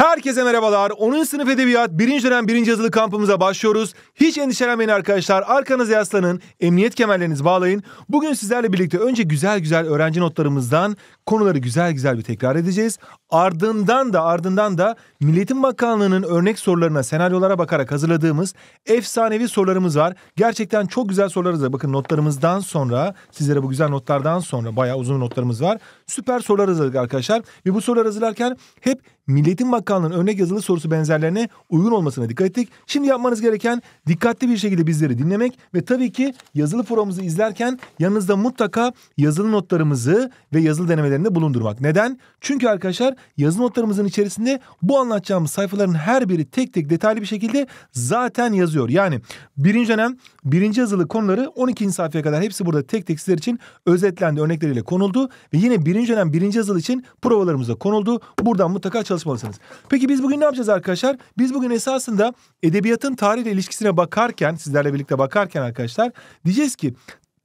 Herkese merhabalar. 10. sınıf edebiyat 1. dönem 1. yazılı kampımıza başlıyoruz. Hiç endişelenmeyin arkadaşlar. Arkanıza yaslanın. Emniyet kemerlerinizi bağlayın. Bugün sizlerle birlikte önce güzel güzel öğrenci notlarımızdan konuları güzel güzel bir tekrar edeceğiz. Ardından da ardından da Milletin Bakanlığı'nın örnek sorularına, senaryolara bakarak hazırladığımız efsanevi sorularımız var. Gerçekten çok güzel sorularız var. Bakın notlarımızdan sonra, sizlere bu güzel notlardan sonra bayağı uzun notlarımız var. Süper sorular hazırladık arkadaşlar. Ve bu soruları hazırlarken hep Milletin Bakanlığı'nın örnek yazılı sorusu benzerlerine uygun olmasına dikkat ettik. Şimdi yapmanız gereken dikkatli bir şekilde bizleri dinlemek ve tabii ki yazılı programımızı izlerken yanınızda mutlaka yazılı notlarımızı ve yazılı denemelerimizi üzerinde bulundurmak. Neden? Çünkü arkadaşlar yazı notlarımızın içerisinde bu anlatacağımız sayfaların her biri tek tek detaylı bir şekilde zaten yazıyor. Yani birinci dönem birinci yazılı konuları 12. sayfaya kadar hepsi burada tek tek sizler için özetlendi örnekleriyle konuldu. Ve yine birinci dönem birinci yazılı için provalarımıza konuldu. Buradan mutlaka çalışmalısınız. Peki biz bugün ne yapacağız arkadaşlar? Biz bugün esasında edebiyatın tarihle ilişkisine bakarken sizlerle birlikte bakarken arkadaşlar diyeceğiz ki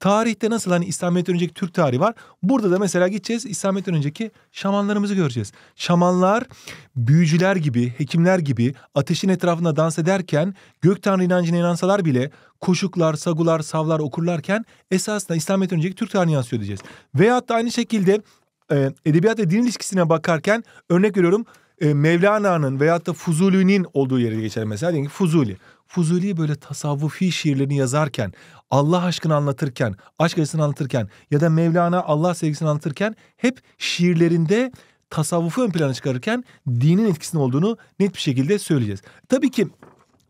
Tarihte nasıl hani İslamiyet'ten önceki Türk tarihi var. Burada da mesela gideceğiz İslamiyet'ten önceki şamanlarımızı göreceğiz. Şamanlar büyücüler gibi, hekimler gibi ateşin etrafında dans ederken gök tanrı inancına inansalar bile koşuklar, sagular, savlar okurlarken esasında İslamiyet'ten önceki Türk tarihini yansıyor diyeceğiz. Veyahut da aynı şekilde e, edebiyat ve din ilişkisine bakarken örnek veriyorum e, Mevlana'nın veyahut da Fuzuli'nin olduğu yere geçer mesela. Diyelim ki Fuzuli. Fuzuli böyle tasavvufi şiirlerini yazarken, Allah aşkını anlatırken, aşk acısını anlatırken ya da Mevlana Allah sevgisini anlatırken hep şiirlerinde tasavvufu ön plana çıkarırken dinin etkisinin olduğunu net bir şekilde söyleyeceğiz. Tabii ki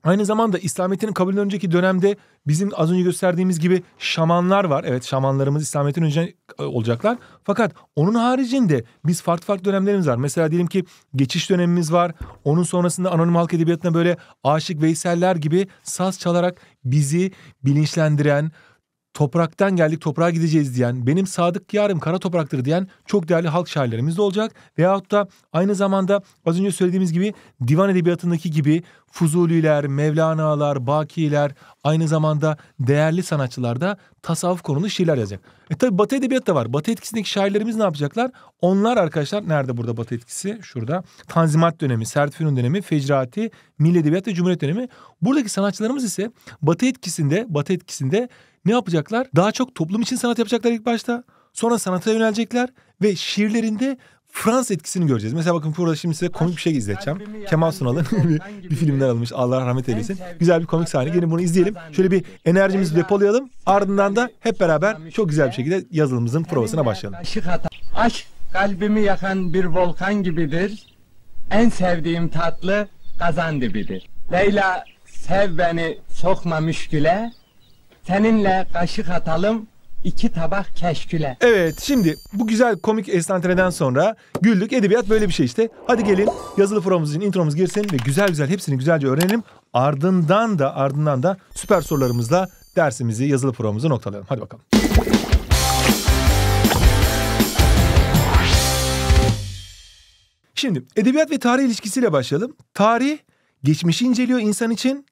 Aynı zamanda İslamiyet'in kabulünden önceki dönemde bizim az önce gösterdiğimiz gibi şamanlar var. Evet şamanlarımız İslamiyet'in önce e, olacaklar. Fakat onun haricinde biz farklı farklı dönemlerimiz var. Mesela diyelim ki geçiş dönemimiz var. Onun sonrasında anonim halk edebiyatına böyle Aşık Veyseller gibi saz çalarak bizi bilinçlendiren, topraktan geldik toprağa gideceğiz diyen, benim sadık yarım kara topraktır diyen çok değerli halk şairlerimiz de olacak. Veyahut da aynı zamanda az önce söylediğimiz gibi divan edebiyatındaki gibi Fuzuliler, Mevlana'lar, Bakiler aynı zamanda değerli sanatçılar da tasavvuf konulu şiirler yazacak. E tabi Batı edebiyatı da var. Batı etkisindeki şairlerimiz ne yapacaklar? Onlar arkadaşlar nerede burada Batı etkisi? Şurada. Tanzimat dönemi, Sertfünun dönemi, Fecrati, Milli Edebiyat ve Cumhuriyet dönemi. Buradaki sanatçılarımız ise Batı etkisinde, Batı etkisinde ne yapacaklar? Daha çok toplum için sanat yapacaklar ilk başta. Sonra sanata yönelecekler ve şiirlerinde Fransız etkisini göreceğiz. Mesela bakın burada şimdi size komik bir şey izleteceğim. Kemal Sunal'ın bir, şey. bir filmden alınmış. Allah rahmet eylesin. Güzel bir komik sahne. Gelin bunu izleyelim. Şöyle bir enerjimizi depolayalım. Ardından da hep şey beraber çok güzel bir şekilde yazılımımızın provasına başlayalım. Aşk kalbimi yakan bir volkan gibidir. En sevdiğim tatlı kazan dibidir. Leyla sev beni sokma müşküle. Seninle kaşık atalım, iki tabak keşküle. Evet şimdi bu güzel komik estantreden sonra güldük. Edebiyat böyle bir şey işte. Hadi gelin yazılı formumuz için intromuz girsin ve güzel güzel hepsini güzelce öğrenelim. Ardından da ardından da süper sorularımızla dersimizi yazılı programımızı noktalayalım. Hadi bakalım. Şimdi edebiyat ve tarih ilişkisiyle başlayalım. Tarih geçmişi inceliyor insan için,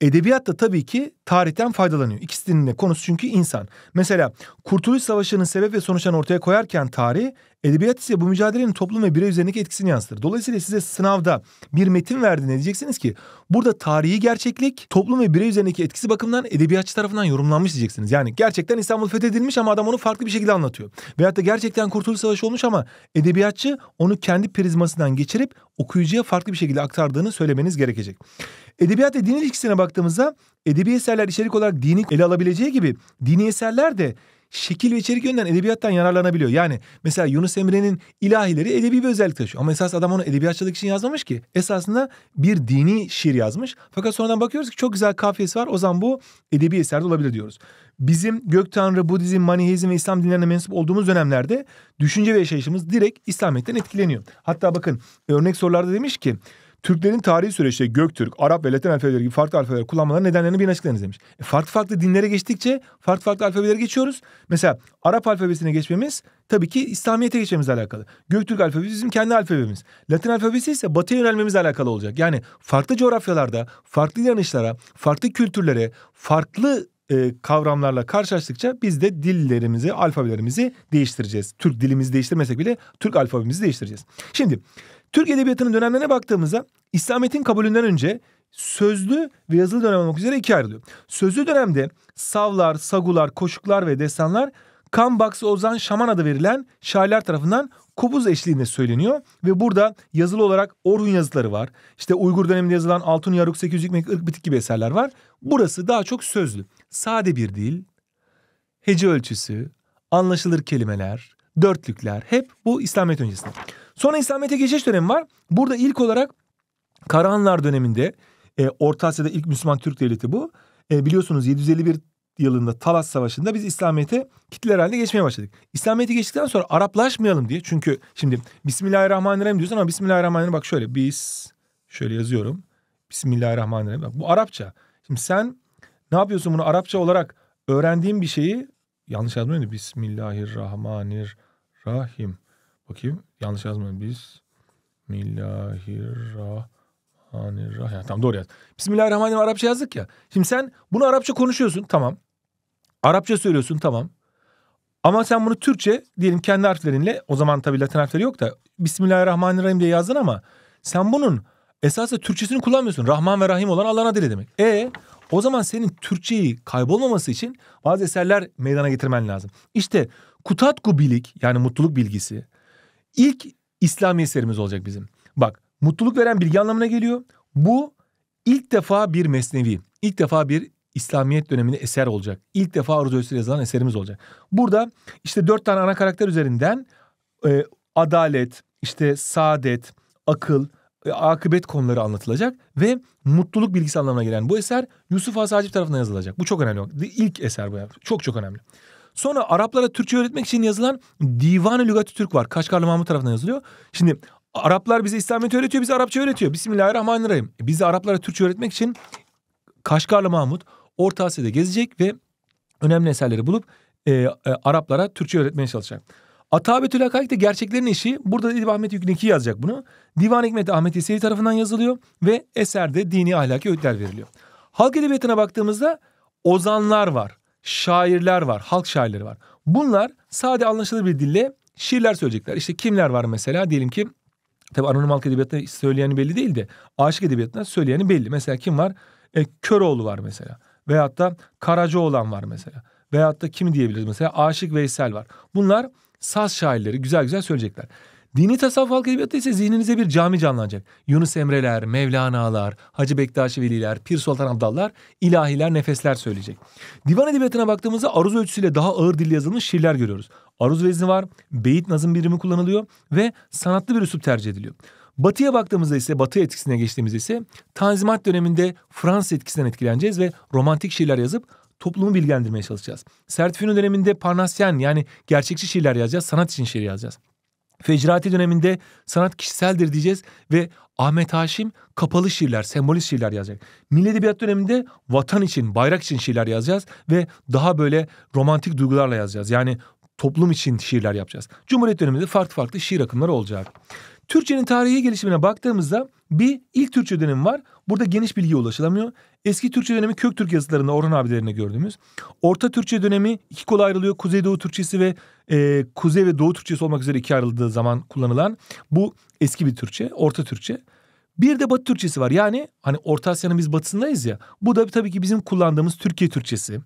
Edebiyat da tabii ki tarihten faydalanıyor. İkisinin de konusu çünkü insan. Mesela Kurtuluş Savaşı'nın sebep ve sonuçlarını ortaya koyarken tarih Edebiyat ise bu mücadelenin toplum ve birey üzerindeki etkisini yansıtır. Dolayısıyla size sınavda bir metin verdiğinde diyeceksiniz ki burada tarihi gerçeklik toplum ve birey üzerindeki etkisi bakımından edebiyatçı tarafından yorumlanmış diyeceksiniz. Yani gerçekten İstanbul fethedilmiş ama adam onu farklı bir şekilde anlatıyor. Veyahut da gerçekten Kurtuluş Savaşı olmuş ama edebiyatçı onu kendi prizmasından geçirip okuyucuya farklı bir şekilde aktardığını söylemeniz gerekecek. Edebiyat ve din ilişkisine baktığımızda edebi eserler içerik olarak dini ele alabileceği gibi dini eserler de şekil ve içerik yönden edebiyattan yararlanabiliyor. Yani mesela Yunus Emre'nin ilahileri edebi bir özellik taşıyor. Ama esas adam onu edebiyatçılık için yazmamış ki. Esasında bir dini şiir yazmış. Fakat sonradan bakıyoruz ki çok güzel kafiyesi var. O zaman bu edebi eser de olabilir diyoruz. Bizim gök tanrı, Budizm, Manihizm ve İslam dinlerine mensup olduğumuz dönemlerde düşünce ve yaşayışımız direkt İslamiyet'ten etkileniyor. Hatta bakın örnek sorularda demiş ki Türklerin tarihi süreçte Göktürk, Arap ve Latin alfabeleri gibi farklı alfabeler kullanmaları nedenlerini bir açıklayınız demiş. E, farklı farklı dinlere geçtikçe farklı farklı alfabelere geçiyoruz. Mesela Arap alfabesine geçmemiz tabii ki İslamiyet'e geçmemizle alakalı. Göktürk alfabesi bizim kendi alfabemiz. Latin alfabesi ise batıya yönelmemizle alakalı olacak. Yani farklı coğrafyalarda, farklı yanışlara, farklı kültürlere, farklı e, kavramlarla karşılaştıkça biz de dillerimizi, alfabelerimizi değiştireceğiz. Türk dilimizi değiştirmesek bile Türk alfabemizi değiştireceğiz. Şimdi Türk Edebiyatı'nın dönemlerine baktığımızda İslamiyet'in kabulünden önce sözlü ve yazılı dönem olmak üzere ikiye ayrılıyor. Sözlü dönemde savlar, sagular, koşuklar ve destanlar Kambaks Ozan Şaman adı verilen şairler tarafından Kubuz eşliğinde söyleniyor. Ve burada yazılı olarak Orhun yazıtları var. İşte Uygur döneminde yazılan Altın Yaruk 800 Hikmet Irk Bitik gibi eserler var. Burası daha çok sözlü. Sade bir dil, hece ölçüsü, anlaşılır kelimeler, dörtlükler hep bu İslamiyet öncesinde. Sonra İslamiyet'e geçiş dönemi var. Burada ilk olarak Karahanlar döneminde e, Orta Asya'da ilk Müslüman Türk devleti bu. E, biliyorsunuz 751 yılında Talas Savaşı'nda biz İslamiyet'e kitleler halinde geçmeye başladık. İslamiyet'e geçtikten sonra Araplaşmayalım diye. Çünkü şimdi Bismillahirrahmanirrahim diyorsun ama Bismillahirrahmanirrahim bak şöyle biz şöyle yazıyorum. Bismillahirrahmanirrahim. Bak, bu Arapça. Şimdi sen ne yapıyorsun bunu Arapça olarak öğrendiğin bir şeyi yanlış yazmıyor musun? Bismillahirrahmanirrahim. Bakayım. Yanlış yazmayın. Biz Millahirrahmanirrahim. Yani tamam doğru yaz. Bismillahirrahmanirrahim Arapça yazdık ya. Şimdi sen bunu Arapça konuşuyorsun tamam. Arapça söylüyorsun tamam. Ama sen bunu Türkçe diyelim kendi harflerinle o zaman tabii Latin harfleri yok da Bismillahirrahmanirrahim diye yazdın ama sen bunun esasında Türkçesini kullanmıyorsun. Rahman ve Rahim olan Allah'ın adıyla demek. E o zaman senin Türkçeyi kaybolmaması için bazı eserler meydana getirmen lazım. İşte Kutatku bilik yani mutluluk bilgisi ilk İslami eserimiz olacak bizim. Bak mutluluk veren bilgi anlamına geliyor. Bu ilk defa bir mesnevi, ilk defa bir İslamiyet döneminde eser olacak. İlk defa Arzu Öztürk yazılan eserimiz olacak. Burada işte dört tane ana karakter üzerinden e, adalet, işte saadet, akıl, e, akıbet konuları anlatılacak ve mutluluk bilgisi anlamına gelen bu eser Yusuf Has Hacip tarafından yazılacak. Bu çok önemli. İlk eser bu. Çok çok önemli. Sonra Araplara Türkçe öğretmek için yazılan Divan-ı Lügat-ı Türk var. Kaşgarlı Mahmut tarafından yazılıyor. Şimdi Araplar bize İslamiyet öğretiyor, bize Arapça öğretiyor. Bismillahirrahmanirrahim. E, biz de Araplara Türkçe öğretmek için Kaşgarlı Mahmut Orta Asya'da gezecek ve önemli eserleri bulup e, e, Araplara Türkçe öğretmeye çalışacak. Atabetül Hakaik de gerçeklerin eşi. Burada İdib Ahmet Yükneki yazacak bunu. Divan Hikmeti Ahmet Yesevi tarafından yazılıyor ve eserde dini ahlaki öğütler veriliyor. Halk edebiyatına baktığımızda ozanlar var şairler var, halk şairleri var. Bunlar sade anlaşılır bir dille şiirler söyleyecekler. İşte kimler var mesela diyelim ki tabi anonim halk edebiyatına söyleyeni belli değil de aşık edebiyatına söyleyeni belli. Mesela kim var? E, Köroğlu var mesela. Veyahut da Karacaoğlan var mesela. Veyahut da kimi diyebiliriz mesela? Aşık Veysel var. Bunlar saz şairleri güzel güzel söyleyecekler. Dini tasavvuf halk edebiyatı ise zihninize bir cami canlanacak. Yunus Emre'ler, Mevlana'lar, Hacı Bektaş Veli'ler, Pir Sultan Abdallar, ilahiler, nefesler söyleyecek. Divan edebiyatına baktığımızda aruz ölçüsüyle daha ağır dille yazılmış şiirler görüyoruz. Aruz vezni var, beyit nazım birimi kullanılıyor ve sanatlı bir üslup tercih ediliyor. Batı'ya baktığımızda ise Batı etkisine geçtiğimizde ise Tanzimat döneminde Fransız etkisinden etkileneceğiz ve romantik şiirler yazıp toplumu bilgilendirmeye çalışacağız. Sertifino döneminde Parnasyen yani gerçekçi şiirler yazacağız, sanat için şiir yazacağız. Fecrati döneminde sanat kişiseldir diyeceğiz ve Ahmet Haşim kapalı şiirler, sembolist şiirler yazacak. Milli Edebiyat döneminde vatan için, bayrak için şiirler yazacağız ve daha böyle romantik duygularla yazacağız. Yani toplum için şiirler yapacağız. Cumhuriyet döneminde farklı farklı şiir akımları olacak. Türkçenin tarihi gelişimine baktığımızda bir ilk Türkçe dönemi var. Burada geniş bilgiye ulaşılamıyor. Eski Türkçe dönemi kök Türk yazıtlarında Orhan abilerini gördüğümüz. Orta Türkçe dönemi iki kol ayrılıyor. Kuzey Doğu Türkçesi ve e, Kuzey ve Doğu Türkçesi olmak üzere iki ayrıldığı zaman kullanılan bu eski bir Türkçe, Orta Türkçe. Bir de Batı Türkçesi var. Yani hani Orta Asya'nın biz batısındayız ya. Bu da tabii ki bizim kullandığımız Türkiye Türkçesi.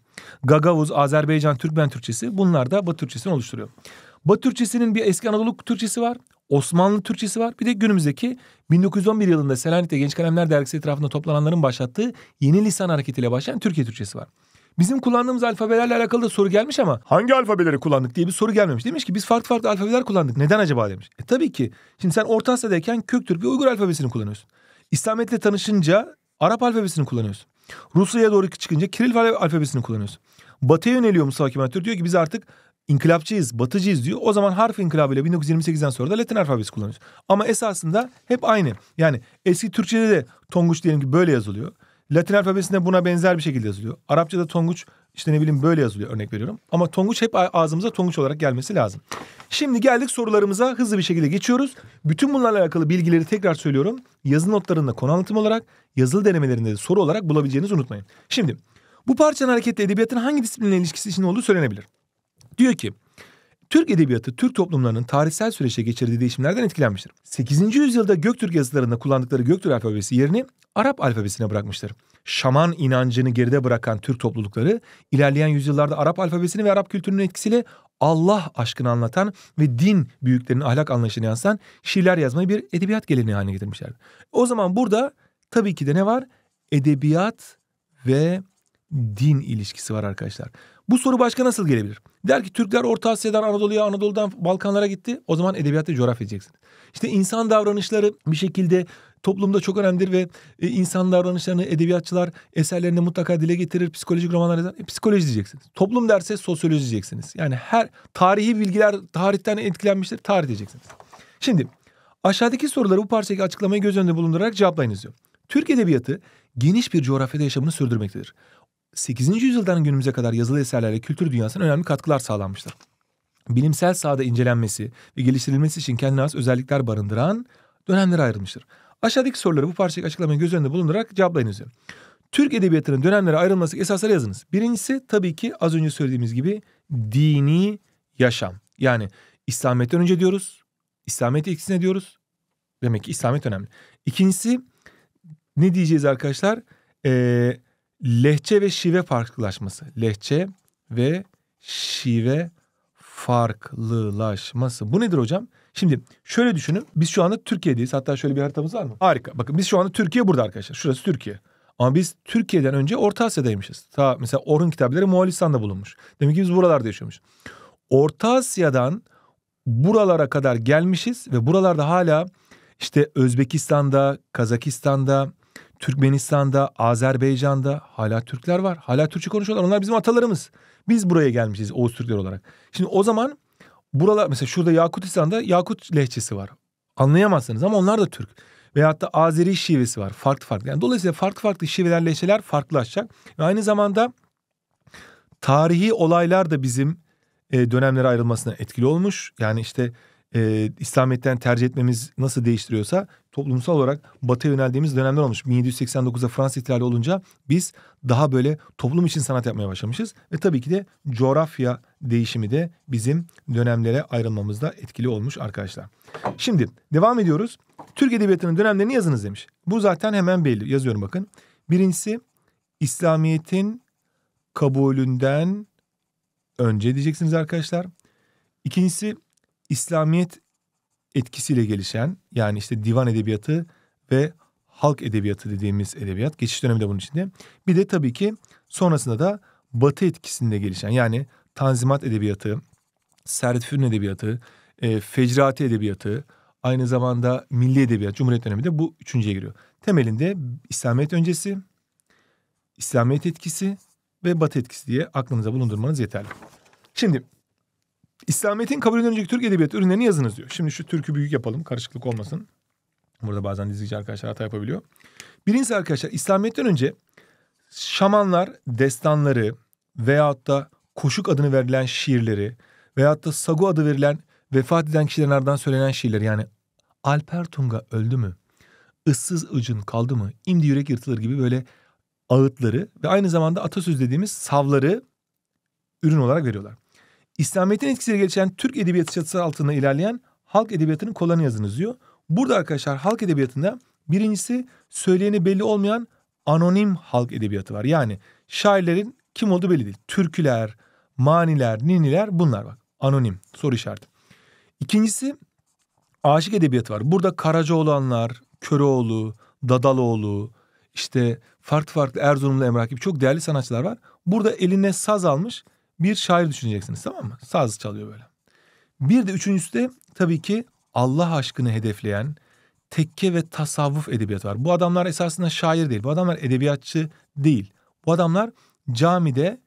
Gagavuz, Azerbaycan, Türkmen Türkçesi. Bunlar da Batı Türkçesini oluşturuyor. Batı Türkçesinin bir eski Anadolu Türkçesi var. Osmanlı Türkçesi var. Bir de günümüzdeki 1911 yılında Selanik'te Genç Kalemler Dergisi etrafında toplananların başlattığı yeni lisan hareketiyle başlayan Türkiye Türkçesi var. Bizim kullandığımız alfabelerle alakalı da soru gelmiş ama hangi alfabeleri kullandık diye bir soru gelmemiş. Demiş ki biz farklı farklı alfabeler kullandık. Neden acaba demiş. E tabii ki. Şimdi sen Orta Asya'dayken Köktürk ve Uygur alfabesini kullanıyorsun. İslamiyet'le tanışınca Arap alfabesini kullanıyorsun. Rusya'ya doğru çıkınca Kiril alfabesini kullanıyorsun. Batı'ya yöneliyor Mustafa Kemal Atatürk. Diyor ki biz artık inkılapçıyız, batıcıyız diyor. O zaman harf inkılabıyla 1928'den sonra da Latin alfabesi kullanıyoruz. Ama esasında hep aynı. Yani eski Türkçede de Tonguç diyelim ki böyle yazılıyor. Latin alfabesinde buna benzer bir şekilde yazılıyor. Arapçada Tonguç işte ne bileyim böyle yazılıyor örnek veriyorum. Ama Tonguç hep ağzımıza Tonguç olarak gelmesi lazım. Şimdi geldik sorularımıza hızlı bir şekilde geçiyoruz. Bütün bunlarla alakalı bilgileri tekrar söylüyorum. Yazı notlarında konu anlatım olarak, yazılı denemelerinde de soru olarak bulabileceğinizi unutmayın. Şimdi bu parçanın hareketle edebiyatın hangi disiplinle ilişkisi için olduğu söylenebilir. Diyor ki Türk edebiyatı Türk toplumlarının tarihsel süreçte geçirdiği değişimlerden etkilenmiştir. 8. yüzyılda Göktürk yazılarında kullandıkları Göktürk alfabesi yerini Arap alfabesine bırakmıştır. Şaman inancını geride bırakan Türk toplulukları ilerleyen yüzyıllarda Arap alfabesini ve Arap kültürünün etkisiyle Allah aşkını anlatan ve din büyüklerinin ahlak anlayışını yansıtan şiirler yazmayı bir edebiyat geleneği haline getirmişlerdi. O zaman burada tabii ki de ne var? Edebiyat ve din ilişkisi var arkadaşlar. Bu soru başka nasıl gelebilir? Der ki Türkler Orta Asya'dan Anadolu'ya, Anadolu'dan Balkanlara gitti. O zaman edebiyatta coğrafya diyeceksin. İşte insan davranışları bir şekilde toplumda çok önemlidir ve e, insan davranışlarını edebiyatçılar eserlerinde mutlaka dile getirir. Psikolojik romanlar yazar. E, psikoloji diyeceksiniz. Toplum derse sosyoloji diyeceksiniz. Yani her tarihi bilgiler tarihten etkilenmiştir. Tarih diyeceksiniz. Şimdi aşağıdaki soruları bu parçadaki açıklamayı göz önünde bulundurarak cevaplayınız diyor. Türk edebiyatı geniş bir coğrafyada yaşamını sürdürmektedir. 8. yüzyıldan günümüze kadar yazılı eserlerle kültür dünyasına önemli katkılar sağlanmıştır. Bilimsel sahada incelenmesi ve geliştirilmesi için kendine has özellikler barındıran dönemlere ayrılmıştır. Aşağıdaki soruları bu parçayı açıklamayı göz önünde bulundurarak cevaplayınız. Diyor. Türk edebiyatının dönemlere ayrılması esasları yazınız. Birincisi tabii ki az önce söylediğimiz gibi dini yaşam. Yani İslamiyet'ten önce diyoruz. İslamiyet ikisine diyoruz. Demek ki İslamiyet önemli. İkincisi ne diyeceğiz arkadaşlar? Ee, Lehçe ve şive farklılaşması. Lehçe ve şive farklılaşması. Bu nedir hocam? Şimdi şöyle düşünün. Biz şu anda Türkiye'deyiz. Hatta şöyle bir haritamız var mı? Harika. Bakın biz şu anda Türkiye burada arkadaşlar. Şurası Türkiye. Ama biz Türkiye'den önce Orta Asya'daymışız. Ta mesela Orhun kitapları Moğolistan'da bulunmuş. Demek ki biz buralarda yaşıyormuş. Orta Asya'dan buralara kadar gelmişiz ve buralarda hala işte Özbekistan'da, Kazakistan'da, Türkmenistan'da, Azerbaycan'da hala Türkler var. Hala Türkçe konuşuyorlar. Onlar bizim atalarımız. Biz buraya gelmişiz Oğuz Türkler olarak. Şimdi o zaman buralar mesela şurada Yakutistan'da Yakut lehçesi var. Anlayamazsınız ama onlar da Türk. Veyahut da Azeri şivesi var. Farklı farklı. Yani dolayısıyla farklı farklı şiveler, lehçeler farklılaşacak. Ve aynı zamanda tarihi olaylar da bizim e, dönemlere ayrılmasına etkili olmuş. Yani işte e, İslamiyet'ten tercih etmemiz nasıl değiştiriyorsa toplumsal olarak batıya yöneldiğimiz dönemler olmuş. 1789'da Fransız ihtilali olunca biz daha böyle toplum için sanat yapmaya başlamışız. Ve tabii ki de coğrafya değişimi de bizim dönemlere ayrılmamızda etkili olmuş arkadaşlar. Şimdi devam ediyoruz. Türk Edebiyatı'nın dönemlerini yazınız demiş. Bu zaten hemen belli. Yazıyorum bakın. Birincisi İslamiyet'in kabulünden önce diyeceksiniz arkadaşlar. İkincisi İslamiyet etkisiyle gelişen yani işte divan edebiyatı ve halk edebiyatı dediğimiz edebiyat geçiş dönemi de bunun içinde. Bir de tabii ki sonrasında da batı etkisinde gelişen yani Tanzimat edebiyatı, Servet Fünun edebiyatı, e, Fecrati edebiyatı, aynı zamanda milli edebiyat Cumhuriyet döneminde bu üçüncüye giriyor. Temelinde İslamiyet öncesi, İslamiyet etkisi ve Batı etkisi diye aklınıza bulundurmanız yeterli. Şimdi İslamiyet'in kabul önceki Türk edebiyatı ürünlerini yazınız diyor. Şimdi şu türkü büyük yapalım karışıklık olmasın. Burada bazen dizgici arkadaşlar hata yapabiliyor. Birincisi arkadaşlar İslamiyet'ten önce şamanlar destanları veyahut da koşuk adını verilen şiirleri veyahut da sagu adı verilen vefat eden kişilerden söylenen şiirler yani Alper Tunga öldü mü? ıssız ıcın kaldı mı? İmdi yürek yırtılır gibi böyle ağıtları ve aynı zamanda atasöz dediğimiz savları ürün olarak veriyorlar. İslamiyet'in etkisiyle gelişen Türk edebiyatı çatısı altında ilerleyen halk edebiyatının kolonu yazınız diyor. Burada arkadaşlar halk edebiyatında birincisi söyleyeni belli olmayan anonim halk edebiyatı var. Yani şairlerin kim olduğu belli değil. Türküler, maniler, niniler bunlar bak. Anonim soru işareti. İkincisi aşık edebiyatı var. Burada Karacaoğlanlar, Köroğlu, Dadaloğlu, işte farklı farklı Erzurumlu Emrah gibi çok değerli sanatçılar var. Burada eline saz almış bir şair düşüneceksiniz tamam mı? Saz çalıyor böyle. Bir de üçüncüsü de tabii ki Allah aşkını hedefleyen tekke ve tasavvuf edebiyatı var. Bu adamlar esasında şair değil. Bu adamlar edebiyatçı değil. Bu adamlar camide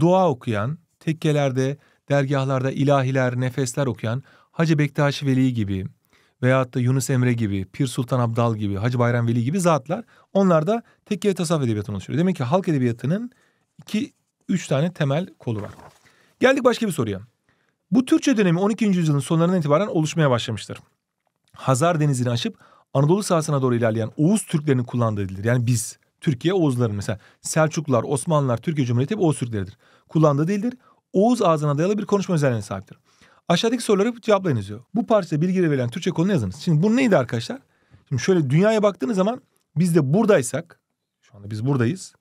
dua okuyan, tekkelerde, dergahlarda ilahiler, nefesler okuyan Hacı Bektaşi Veli gibi veyahut da Yunus Emre gibi, Pir Sultan Abdal gibi, Hacı Bayram Veli gibi zatlar. Onlar da tekke ve tasavvuf edebiyatını oluşturuyor. Demek ki halk edebiyatının iki üç tane temel kolu var. Geldik başka bir soruya. Bu Türkçe dönemi 12. yüzyılın sonlarından itibaren oluşmaya başlamıştır. Hazar denizini aşıp Anadolu sahasına doğru ilerleyen Oğuz Türklerini kullandığı dildir. Yani biz, Türkiye Oğuzların mesela Selçuklular, Osmanlılar, Türkiye Cumhuriyeti hep Oğuz Türkleridir. Kullandığı dildir. Oğuz ağzına dayalı bir konuşma özelliğine sahiptir. Aşağıdaki soruları cevaplayınız diyor. Bu parçada bilgiyle verilen Türkçe konu yazınız. Şimdi bu neydi arkadaşlar? Şimdi şöyle dünyaya baktığınız zaman biz de buradaysak, şu anda biz buradayız.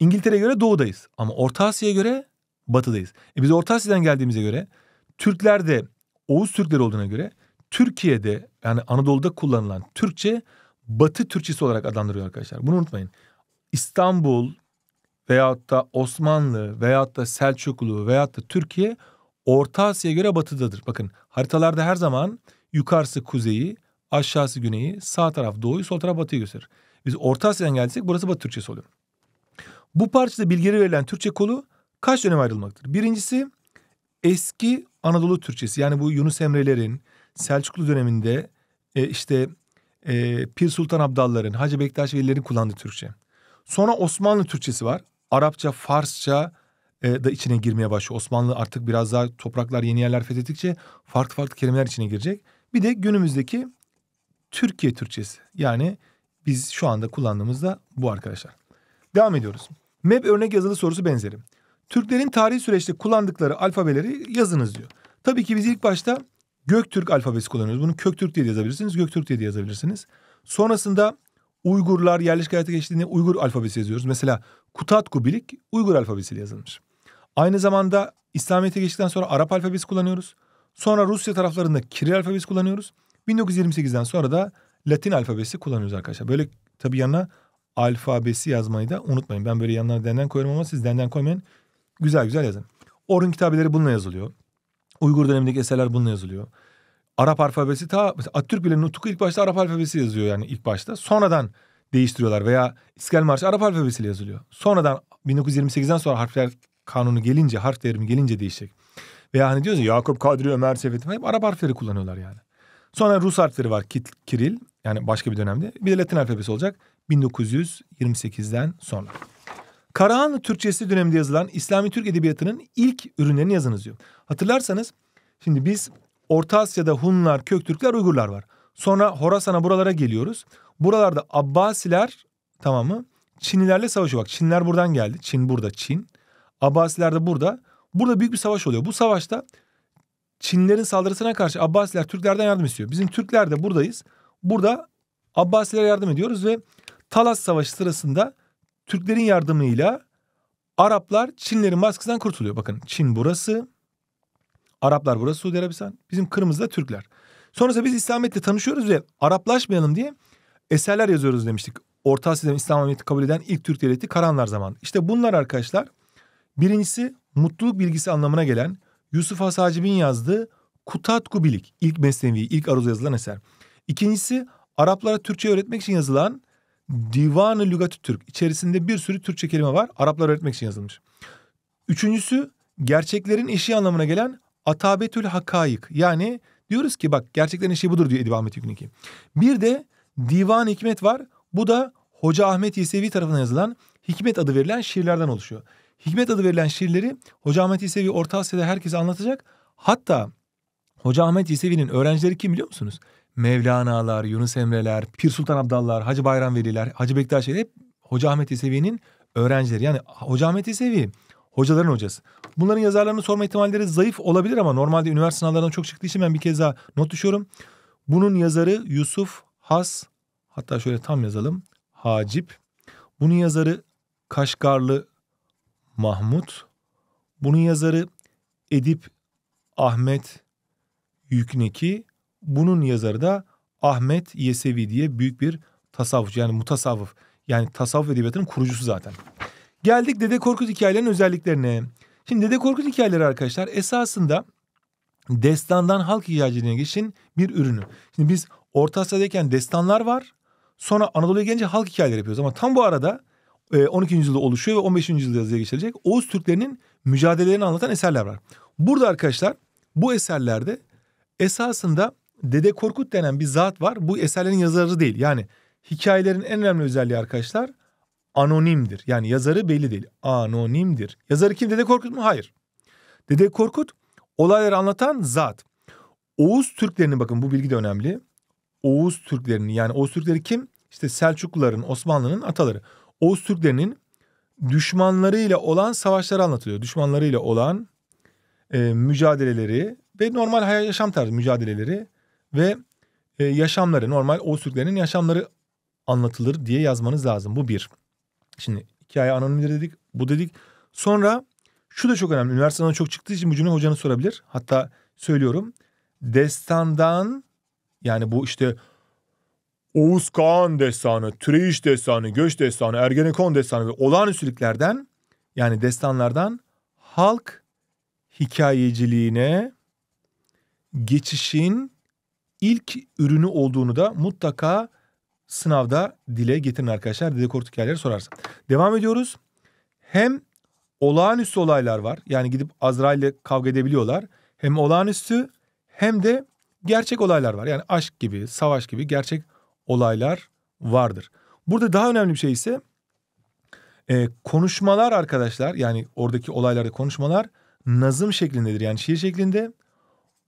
İngiltere'ye göre doğudayız ama Orta Asya'ya göre batıdayız. E biz Orta Asya'dan geldiğimize göre Türkler de Oğuz Türkleri olduğuna göre Türkiye'de yani Anadolu'da kullanılan Türkçe Batı Türkçesi olarak adlandırıyor arkadaşlar. Bunu unutmayın. İstanbul veyahut da Osmanlı veyahut da Selçuklu veyahut da Türkiye Orta Asya'ya göre batıdadır. Bakın haritalarda her zaman yukarısı kuzeyi, aşağısı güneyi, sağ taraf doğuyu, sol taraf batıyı gösterir. Biz Orta Asya'dan geldiysek burası Batı Türkçesi oluyor. Bu parçada bilgileri verilen Türkçe kolu kaç dönem ayrılmaktır? Birincisi eski Anadolu Türkçesi yani bu Yunus Emre'lerin Selçuklu döneminde e, işte e, Pir Sultan Abdalların, Hacı Bektaş Velilerin kullandığı Türkçe. Sonra Osmanlı Türkçesi var. Arapça, Farsça e, da içine girmeye başlıyor. Osmanlı artık biraz daha topraklar, yeni yerler fethettikçe farklı farklı kelimeler içine girecek. Bir de günümüzdeki Türkiye Türkçesi. Yani biz şu anda kullandığımız da bu arkadaşlar. Devam ediyoruz. MEB örnek yazılı sorusu benzeri. Türklerin tarihi süreçte kullandıkları alfabeleri yazınız diyor. Tabii ki biz ilk başta Göktürk alfabesi kullanıyoruz. Bunu Köktürk diye yazabilirsiniz, Göktürk diye yazabilirsiniz. Sonrasında Uygurlar yerleşik hayata geçtiğinde Uygur alfabesi yazıyoruz. Mesela Kutatku Bilik Uygur alfabesiyle yazılmış. Aynı zamanda İslamiyet'e geçtikten sonra Arap alfabesi kullanıyoruz. Sonra Rusya taraflarında Kiril alfabesi kullanıyoruz. 1928'den sonra da Latin alfabesi kullanıyoruz arkadaşlar. Böyle tabii yanına alfabesi yazmayı da unutmayın. Ben böyle yanlarına denden koyarım ama siz denden koymayın. Güzel güzel yazın. Orun kitabeleri bununla yazılıyor. Uygur dönemindeki eserler bununla yazılıyor. Arap alfabesi ta Atatürk bile nutuku ilk başta Arap alfabesi yazıyor yani ilk başta. Sonradan değiştiriyorlar veya İskal Marşı Arap alfabesiyle yazılıyor. Sonradan 1928'den sonra harfler kanunu gelince, harf devrimi gelince değişecek. Veya hani diyoruz ya Yakup Kadri, Ömer Seyfettin hep Arap harfleri kullanıyorlar yani. Sonra Rus harfleri var Kiril yani başka bir dönemde. Bir de Latin alfabesi olacak. 1928'den sonra. Karahanlı Türkçesi döneminde yazılan İslami Türk Edebiyatı'nın ilk ürünlerini yazınız diyor. Hatırlarsanız şimdi biz Orta Asya'da Hunlar, Köktürkler, Uygurlar var. Sonra Horasan'a buralara geliyoruz. Buralarda Abbasiler tamam mı? Çinlilerle savaşıyor. Bak Çinler buradan geldi. Çin burada Çin. Abbasiler de burada. Burada büyük bir savaş oluyor. Bu savaşta Çinlerin saldırısına karşı Abbasiler Türklerden yardım istiyor. Bizim Türkler de buradayız. Burada Abbasiler yardım ediyoruz ve Talas Savaşı sırasında Türklerin yardımıyla Araplar Çinlerin baskısından kurtuluyor. Bakın Çin burası, Araplar burası Suudi Arabistan, bizim kırmızıda Türkler. Sonrasında biz İslamiyet'le tanışıyoruz ve Araplaşmayalım diye eserler yazıyoruz demiştik. Orta Asya'da İslamiyet'i kabul eden ilk Türk devleti Karanlar zaman. İşte bunlar arkadaşlar birincisi mutluluk bilgisi anlamına gelen Yusuf Has Hacib'in yazdığı Kutat Kubilik ilk mesnevi, ilk aruz yazılan eser. İkincisi Araplara Türkçe öğretmek için yazılan Divanı Lügatü Türk. İçerisinde bir sürü Türkçe kelime var. Araplar öğretmek için yazılmış. Üçüncüsü gerçeklerin eşi anlamına gelen Atabetül Hakayık. Yani diyoruz ki bak gerçeklerin eşi budur diyor Edip Ahmet Yükneki. Bir de Divan Hikmet var. Bu da Hoca Ahmet Yesevi tarafından yazılan Hikmet adı verilen şiirlerden oluşuyor. Hikmet adı verilen şiirleri Hoca Ahmet Yesevi Orta Asya'da herkese anlatacak. Hatta Hoca Ahmet Yesevi'nin öğrencileri kim biliyor musunuz? Mevlana'lar, Yunus Emre'ler, Pir Sultan Abdallar, Hacı Bayram Veliler, Hacı Bektaşiler hep Hoca Ahmet Yesevi'nin öğrencileri. Yani Hoca Ahmet Yesevi hocaların hocası. Bunların yazarlarını sorma ihtimalleri zayıf olabilir ama normalde üniversite sınavlarından çok çıktığı için ben bir kez daha not düşüyorum. Bunun yazarı Yusuf Has hatta şöyle tam yazalım Hacip. Bunun yazarı Kaşgarlı Mahmut. Bunun yazarı Edip Ahmet Yükneki. Bunun yazarı da Ahmet Yesevi diye büyük bir tasavvuf yani mutasavvuf yani tasavvuf edebiyatının kurucusu zaten. Geldik Dede Korkut hikayelerinin özelliklerine. Şimdi Dede Korkut hikayeleri arkadaşlar esasında destandan halk hikayeciliğine geçişin bir ürünü. Şimdi biz Orta Asya'dayken destanlar var. Sonra Anadolu'ya gelince halk hikayeleri yapıyoruz. Ama tam bu arada 12. E, yüzyılda oluşuyor ve 15. yüzyılda yazıya geçilecek. Oğuz Türklerinin mücadelelerini anlatan eserler var. Burada arkadaşlar bu eserlerde esasında Dede Korkut denen bir zat var. Bu eserlerin yazarı değil. Yani hikayelerin en önemli özelliği arkadaşlar anonimdir. Yani yazarı belli değil. Anonimdir. Yazarı kim? Dede Korkut mu? Hayır. Dede Korkut olayları anlatan zat. Oğuz Türklerini bakın bu bilgi de önemli. Oğuz Türklerini yani Oğuz Türkleri kim? İşte Selçukluların, Osmanlı'nın ataları. Oğuz Türklerinin düşmanlarıyla olan savaşları anlatılıyor. Düşmanlarıyla olan e, mücadeleleri ve normal hayat yaşam tarzı mücadeleleri ve e, yaşamları normal o Türklerinin yaşamları anlatılır diye yazmanız lazım. Bu bir. Şimdi hikaye anonimleri dedik bu dedik. Sonra şu da çok önemli. Üniversiteden çok çıktığı için bu cümle hocanı sorabilir. Hatta söylüyorum. Destandan yani bu işte Oğuz Kağan destanı, Türeyiş destanı, Göç destanı, Ergenekon destanı ve olağanüstülüklerden yani destanlardan halk hikayeciliğine geçişin ilk ürünü olduğunu da mutlaka sınavda dile getirin arkadaşlar. Dedekortik hikayeleri sorarsa. Devam ediyoruz. Hem olağanüstü olaylar var. Yani gidip Azrail ile kavga edebiliyorlar. Hem olağanüstü hem de gerçek olaylar var. Yani aşk gibi, savaş gibi gerçek olaylar vardır. Burada daha önemli bir şey ise e, konuşmalar arkadaşlar. Yani oradaki olaylarda konuşmalar nazım şeklindedir. Yani şiir şeklinde.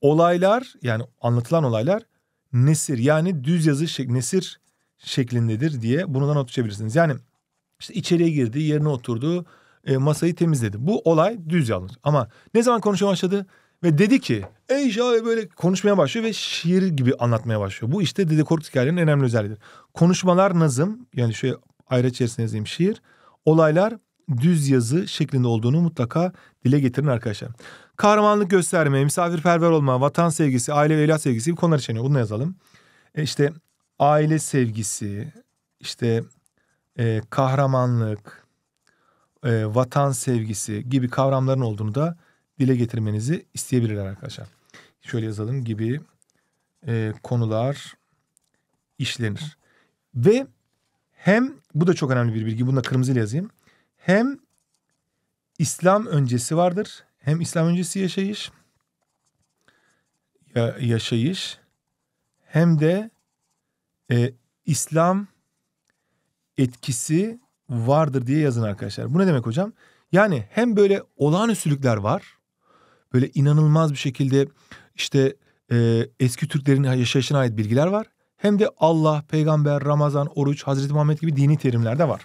Olaylar yani anlatılan olaylar nesir yani düz yazı şek nesir şeklindedir diye bunu da not düşebilirsiniz. Yani işte içeriye girdi, yerine oturdu, e, masayı temizledi. Bu olay düz yazılır Ama ne zaman konuşmaya başladı ve dedi ki ey şair böyle konuşmaya başlıyor ve şiir gibi anlatmaya başlıyor. Bu işte dedekork hikayelerinin önemli özelliğidir. Konuşmalar nazım yani şöyle ayrı içerisinde yazayım şiir. Olaylar düz yazı şeklinde olduğunu mutlaka dile getirin arkadaşlar. Kahramanlık gösterme, misafirperver olma, vatan sevgisi, aile ve evlat sevgisi gibi konular içeriyor. Bunu yazalım. E işte aile sevgisi, işte e, kahramanlık, e, vatan sevgisi gibi kavramların olduğunu da dile getirmenizi isteyebilirler arkadaşlar. Şöyle yazalım gibi e, konular işlenir. Ve hem bu da çok önemli bir bilgi. Bunu da kırmızıyla yazayım hem İslam öncesi vardır hem İslam öncesi yaşayış ya, yaşayış hem de e, İslam etkisi vardır diye yazın arkadaşlar. Bu ne demek hocam? Yani hem böyle olağanüstülükler var. Böyle inanılmaz bir şekilde işte e, eski Türklerin yaşayışına ait bilgiler var. Hem de Allah, peygamber, Ramazan, oruç, Hazreti Muhammed gibi dini terimler de var.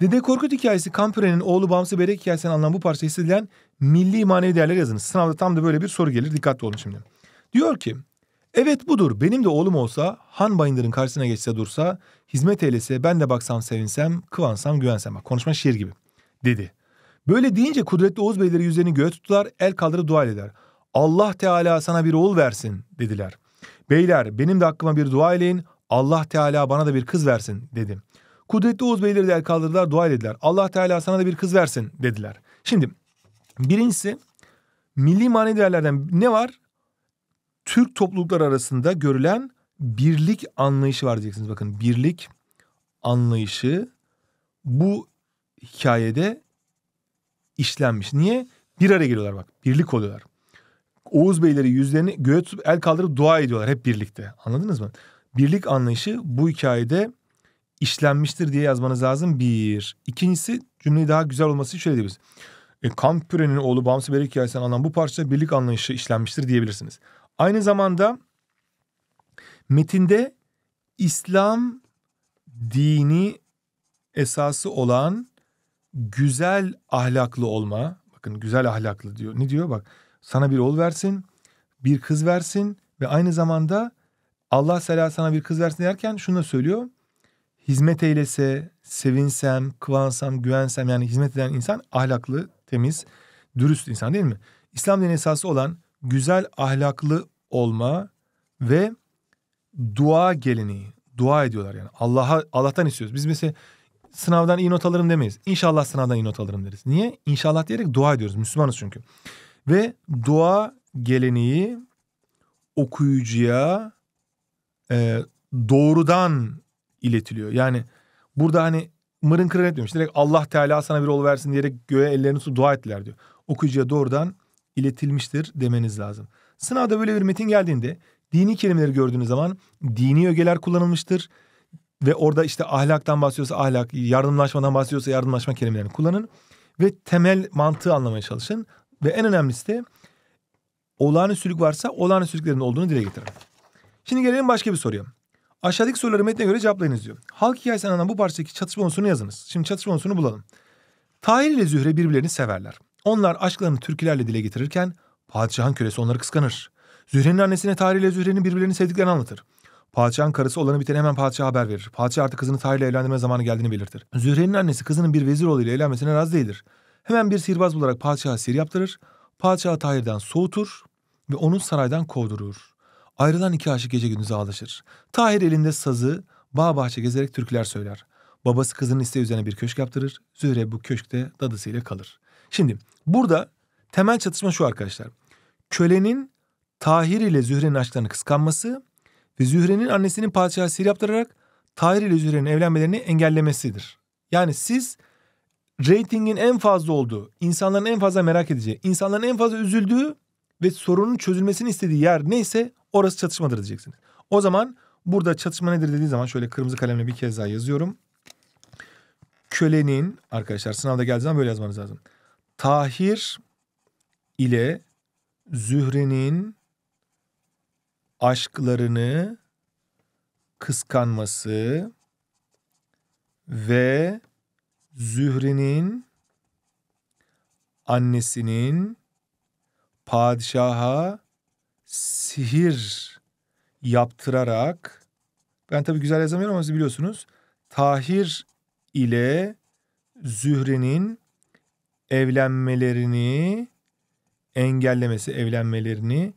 Dede Korkut hikayesi Kampire'nin oğlu Bamsı Berek hikayesinden alınan bu parça hissedilen milli manevi değerler yazınız. Sınavda tam da böyle bir soru gelir. Dikkatli olun şimdi. Diyor ki Evet budur benim de oğlum olsa Han Bayındır'ın karşısına geçse dursa hizmet eylese ben de baksam sevinsem kıvansam güvensem. Bak konuşma şiir gibi dedi. Böyle deyince kudretli Oğuz beyleri yüzlerini göğe tuttular el kaldırıp dua eder. Allah Teala sana bir oğul versin dediler. Beyler benim de hakkıma bir dua eleyin Allah Teala bana da bir kız versin dedim. Kudretli Oğuz Beyleri de el kaldırdılar, dua dediler. Allah Teala sana da bir kız versin dediler. Şimdi birincisi milli manevi değerlerden ne var? Türk topluluklar arasında görülen birlik anlayışı var diyeceksiniz. Bakın birlik anlayışı bu hikayede işlenmiş. Niye? Bir araya geliyorlar bak. Birlik oluyorlar. Oğuz beyleri yüzlerini göğe tutup el kaldırıp dua ediyorlar hep birlikte. Anladınız mı? Birlik anlayışı bu hikayede işlenmiştir diye yazmanız lazım bir. İkincisi cümleyi daha güzel olması şöyle diyebiliriz. E, Kamp Püre'nin oğlu Bamsi Berek Yaysen anan bu parça birlik anlayışı işlenmiştir diyebilirsiniz. Aynı zamanda metinde İslam dini esası olan güzel ahlaklı olma. Bakın güzel ahlaklı diyor. Ne diyor bak sana bir oğul versin, bir kız versin ve aynı zamanda Allah Sela sana bir kız versin derken şunu da söylüyor hizmet eylese, sevinsem, kıvansam, güvensem yani hizmet eden insan ahlaklı, temiz, dürüst insan değil mi? İslam dinin esası olan güzel ahlaklı olma ve dua geleneği. Dua ediyorlar yani. Allah'a Allah'tan istiyoruz. Biz mesela sınavdan iyi not alırım demeyiz. İnşallah sınavdan iyi not alırım deriz. Niye? İnşallah diyerek dua ediyoruz. Müslümanız çünkü. Ve dua geleneği okuyucuya e, doğrudan iletiliyor. Yani burada hani mırın kırın etmemiş. Direkt Allah Teala sana bir yol versin diyerek göğe ellerini su dua ettiler diyor. Okuyucuya doğrudan iletilmiştir demeniz lazım. Sınavda böyle bir metin geldiğinde dini kelimeleri gördüğünüz zaman dini ögeler kullanılmıştır. Ve orada işte ahlaktan bahsediyorsa ahlak, yardımlaşmadan bahsediyorsa yardımlaşma kelimelerini kullanın. Ve temel mantığı anlamaya çalışın. Ve en önemlisi de olağanüstülük varsa olağanüstülüklerin olduğunu dile getirin. Şimdi gelelim başka bir soruya. Aşağıdaki soruları metne göre cevaplayınız diyor. Halk hikayesi anlatan bu parçadaki çatışma unsurunu yazınız. Şimdi çatışma unsurunu bulalım. Tahir ile Zühre birbirlerini severler. Onlar aşklarını türkülerle dile getirirken padişahın kölesi onları kıskanır. Zühre'nin annesine Tahir ile Zühre'nin birbirlerini sevdiklerini anlatır. Padişahın karısı olanı biteni hemen padişaha haber verir. Padişah artık kızını Tahir ile evlendirme zamanı geldiğini belirtir. Zühre'nin annesi kızının bir vezir oğlu evlenmesine razı değildir. Hemen bir sihirbaz bularak padişaha sihir yaptırır. Padişahı Tahir'den soğutur ve onu saraydan kovdurur. Ayrılan iki aşık gece gündüz ağlaşır. Tahir elinde sazı bağ bahçe gezerek türküler söyler. Babası kızının isteği üzerine bir köşk yaptırır. Zühre bu köşkte dadısıyla kalır. Şimdi burada temel çatışma şu arkadaşlar. Kölenin Tahir ile Zühre'nin aşklarını kıskanması ve Zühre'nin annesinin padişahı sihir yaptırarak Tahir ile Zühre'nin evlenmelerini engellemesidir. Yani siz reytingin en fazla olduğu, insanların en fazla merak edeceği, insanların en fazla üzüldüğü ve sorunun çözülmesini istediği yer neyse orası çatışmadır diyeceksiniz. O zaman burada çatışma nedir dediği zaman şöyle kırmızı kalemle bir kez daha yazıyorum. Kölenin arkadaşlar sınavda geldiği zaman böyle yazmanız lazım. Tahir ile Zühre'nin aşklarını kıskanması ve Zühre'nin annesinin padişaha sihir yaptırarak ben tabii güzel yazamıyorum ama siz biliyorsunuz Tahir ile Zühre'nin evlenmelerini engellemesi, evlenmelerini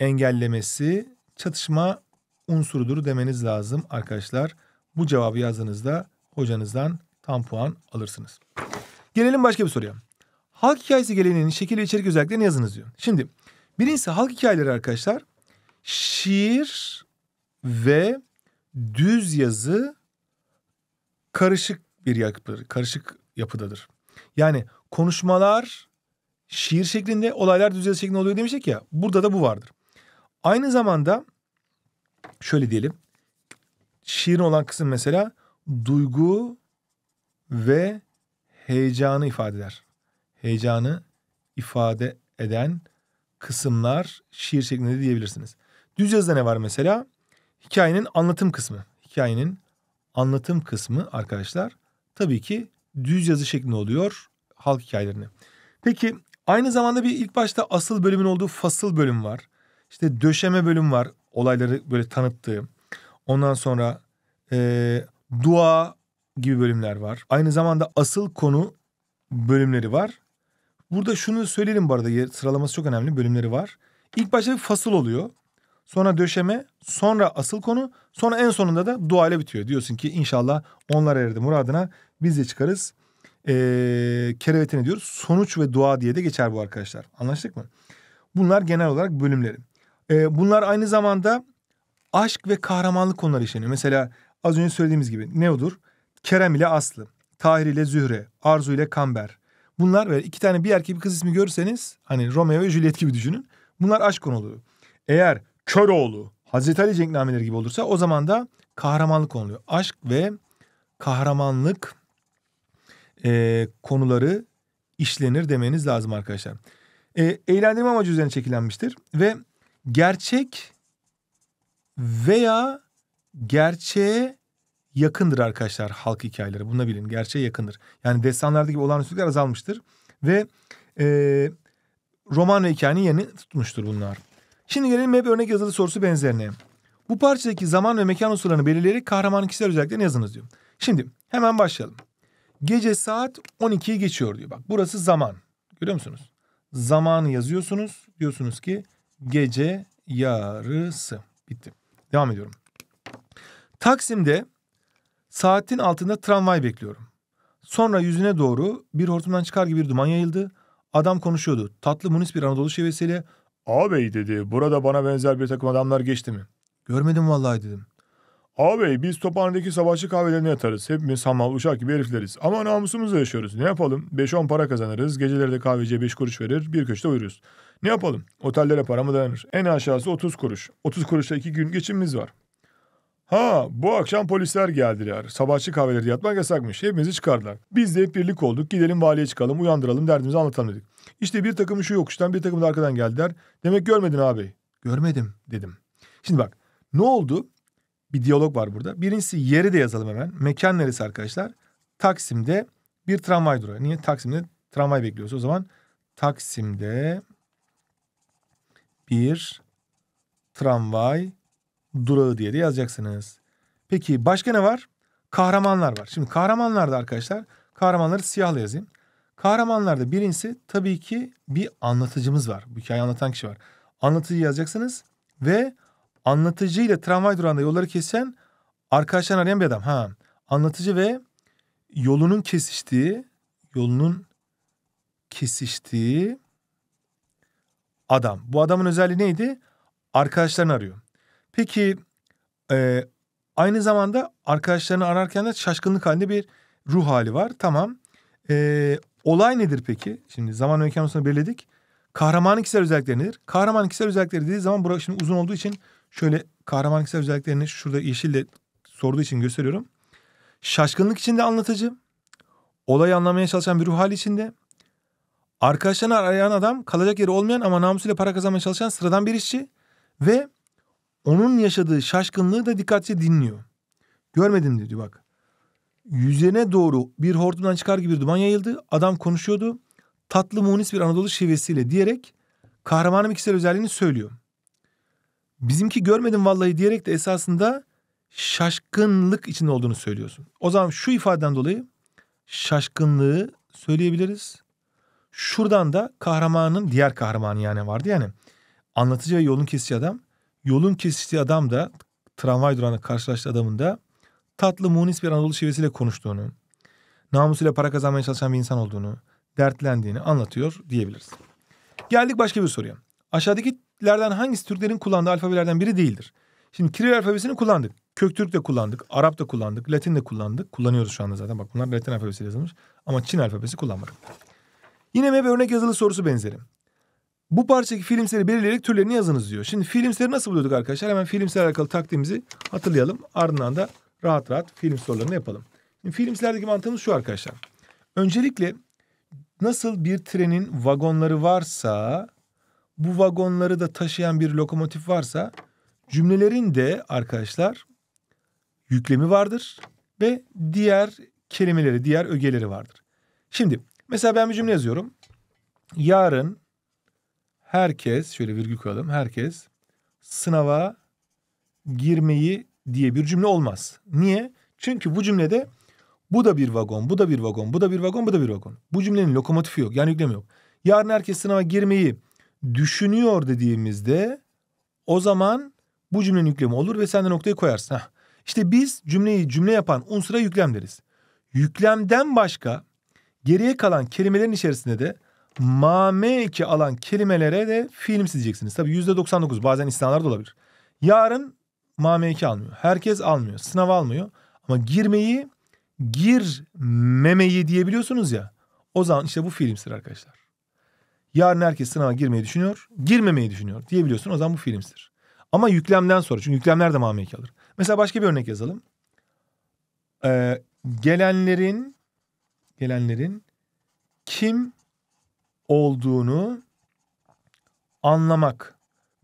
engellemesi çatışma unsurudur demeniz lazım arkadaşlar. Bu cevabı yazdığınızda hocanızdan tam puan alırsınız. Gelelim başka bir soruya. Halk hikayesi geleneğinin şekil ve içerik özelliklerini yazınız diyor. Şimdi birincisi halk hikayeleri arkadaşlar şiir ve düz yazı karışık bir yapıdır. Karışık yapıdadır. Yani konuşmalar şiir şeklinde, olaylar düz yazı şeklinde oluyor demiştik ya. Burada da bu vardır. Aynı zamanda şöyle diyelim. Şiirin olan kısım mesela duygu ve heyecanı ifade eder heyecanı ifade eden kısımlar şiir şeklinde diyebilirsiniz. Düz yazıda ne var mesela? Hikayenin anlatım kısmı. Hikayenin anlatım kısmı arkadaşlar tabii ki düz yazı şeklinde oluyor halk hikayelerini. Peki aynı zamanda bir ilk başta asıl bölümün olduğu fasıl bölüm var. İşte döşeme bölüm var olayları böyle tanıttığı. Ondan sonra e, dua gibi bölümler var. Aynı zamanda asıl konu bölümleri var. Burada şunu söyleyelim bu arada sıralaması çok önemli bölümleri var. İlk başta bir fasıl oluyor. Sonra döşeme, sonra asıl konu, sonra en sonunda da dua ile bitiyor. Diyorsun ki inşallah onlar erdi muradına biz de çıkarız. Ee, kerevetini diyoruz. Sonuç ve dua diye de geçer bu arkadaşlar. Anlaştık mı? Bunlar genel olarak bölümleri. Ee, bunlar aynı zamanda aşk ve kahramanlık konuları işleniyor. Mesela az önce söylediğimiz gibi ne olur? Kerem ile Aslı, Tahir ile Zühre, Arzu ile Kamber, Bunlar böyle iki tane bir erkek bir kız ismi görürseniz hani Romeo ve Juliet gibi düşünün. Bunlar aşk konulu. Eğer Köroğlu Hazreti Ali cenknameleri gibi olursa o zaman da kahramanlık konuluyor. Aşk ve kahramanlık e, konuları işlenir demeniz lazım arkadaşlar. E, eğlendirme amacı üzerine çekilenmiştir ve gerçek veya gerçeğe yakındır arkadaşlar halk hikayeleri. Bunu bilin. Gerçeğe yakındır. Yani destanlardaki olağanüstülükler azalmıştır. Ve e, roman ve hikayenin yerini tutmuştur bunlar. Şimdi gelelim hep örnek yazılı sorusu benzerine. Bu parçadaki zaman ve mekan unsurlarını belirleyerek kahraman kişiler özelliklerini yazınız diyor. Şimdi hemen başlayalım. Gece saat 12'yi geçiyor diyor. Bak burası zaman. Görüyor musunuz? Zamanı yazıyorsunuz. Diyorsunuz ki gece yarısı. Bitti. Devam ediyorum. Taksim'de Saatin altında tramvay bekliyorum. Sonra yüzüne doğru bir hortumdan çıkar gibi bir duman yayıldı. Adam konuşuyordu. Tatlı munis bir Anadolu şivesiyle Ağabey dedi burada bana benzer bir takım adamlar geçti mi? Görmedim vallahi dedim. Ağabey biz tophanedeki savaşçı kahvelerine yatarız. Hepimiz hamal uşak gibi herifleriz. Ama namusumuzla yaşıyoruz. Ne yapalım? 5-10 para kazanırız. Geceleri de kahveciye 5 kuruş verir. Bir köşede uyuruz. Ne yapalım? Otellere para mı dayanır? En aşağısı 30 kuruş. 30 kuruşta 2 gün geçimimiz var. Ha bu akşam polisler geldiler. Sabahçı kahveleri yatmak yasakmış. Hepimizi çıkardılar. Biz de hep birlik olduk. Gidelim valiye çıkalım uyandıralım derdimizi anlatalım dedik. İşte bir takım şu yokuştan bir takım da arkadan geldiler. Demek görmedin abi. Görmedim dedim. Şimdi bak ne oldu? Bir diyalog var burada. Birincisi yeri de yazalım hemen. Mekan neresi arkadaşlar? Taksim'de bir tramvay durağı. Niye? Taksim'de tramvay bekliyorsa o zaman Taksim'de bir tramvay durağı diye de yazacaksınız. Peki başka ne var? Kahramanlar var. Şimdi kahramanlarda arkadaşlar kahramanları siyahla yazayım. Kahramanlarda birincisi tabii ki bir anlatıcımız var. Bu hikayeyi anlatan kişi var. Anlatıcı yazacaksınız ve anlatıcı ile tramvay durağında yolları kesen arkadaşlar arayan bir adam. Ha, anlatıcı ve yolunun kesiştiği yolunun kesiştiği adam. Bu adamın özelliği neydi? Arkadaşlarını arıyor. Peki e, aynı zamanda arkadaşlarını ararken de şaşkınlık halinde bir ruh hali var. Tamam. E, olay nedir peki? Şimdi zaman ve mekan belirledik. Kahraman kişisel özellikleri nedir? Kahraman kişisel özellikleri dediği zaman burası şimdi uzun olduğu için şöyle kahraman kişisel özelliklerini şurada yeşille sorduğu için gösteriyorum. Şaşkınlık içinde anlatıcı. Olayı anlamaya çalışan bir ruh hali içinde. Arkadaşlarını arayan adam kalacak yeri olmayan ama namusuyla para kazanmaya çalışan sıradan bir işçi. Ve onun yaşadığı şaşkınlığı da dikkatli dinliyor. Görmedim dedi bak. Yüzene doğru bir hortumdan çıkar gibi bir duman yayıldı. Adam konuşuyordu. Tatlı munis bir Anadolu şivesiyle diyerek kahramanım ikisel özelliğini söylüyor. Bizimki görmedim vallahi diyerek de esasında şaşkınlık içinde olduğunu söylüyorsun. O zaman şu ifadeden dolayı şaşkınlığı söyleyebiliriz. Şuradan da kahramanın diğer kahramanı yani vardı yani. Anlatıcı ve yolun kesici adam yolun kesiştiği adam da tramvay durağında karşılaştığı adamın da tatlı munis bir Anadolu şivesiyle konuştuğunu, namusuyla para kazanmaya çalışan bir insan olduğunu, dertlendiğini anlatıyor diyebiliriz. Geldik başka bir soruya. Aşağıdakilerden hangisi Türklerin kullandığı alfabelerden biri değildir? Şimdi Kiril alfabesini kullandık. Köktürk de kullandık, Arap da kullandık, Latin de kullandık. Kullanıyoruz şu anda zaten. Bak bunlar Latin alfabesiyle yazılmış. Ama Çin alfabesi kullanmadık. Yine MB örnek yazılı sorusu benzeri. Bu parçadaki filmleri belirleyerek türlerini yazınız diyor. Şimdi filmleri nasıl buluyorduk arkadaşlar? Hemen filmseri alakalı taktiğimizi hatırlayalım. Ardından da rahat rahat film sorularını yapalım. Şimdi filmselerdeki mantığımız şu arkadaşlar. Öncelikle nasıl bir trenin vagonları varsa bu vagonları da taşıyan bir lokomotif varsa cümlelerin de arkadaşlar yüklemi vardır ve diğer kelimeleri, diğer ögeleri vardır. Şimdi mesela ben bir cümle yazıyorum. Yarın herkes şöyle virgül koyalım herkes sınava girmeyi diye bir cümle olmaz. Niye? Çünkü bu cümlede bu da bir vagon, bu da bir vagon, bu da bir vagon, bu da bir vagon. Bu cümlenin lokomotifi yok yani yüklemi yok. Yarın herkes sınava girmeyi düşünüyor dediğimizde o zaman bu cümlenin yüklemi olur ve sen de noktayı koyarsın. Heh. İşte biz cümleyi cümle yapan unsura yüklem deriz. Yüklemden başka geriye kalan kelimelerin içerisinde de mameki alan kelimelere de film diyeceksiniz. Tabii yüzde 99 bazen istisnalar da olabilir. Yarın mameki almıyor. Herkes almıyor. Sınav almıyor. Ama girmeyi girmemeyi diyebiliyorsunuz ya. O zaman işte bu fiilimstir arkadaşlar. Yarın herkes sınava girmeyi düşünüyor. Girmemeyi düşünüyor diyebiliyorsun. O zaman bu fiilimstir. Ama yüklemden sonra. Çünkü yüklemler de mameki alır. Mesela başka bir örnek yazalım. Ee, gelenlerin gelenlerin kim olduğunu anlamak.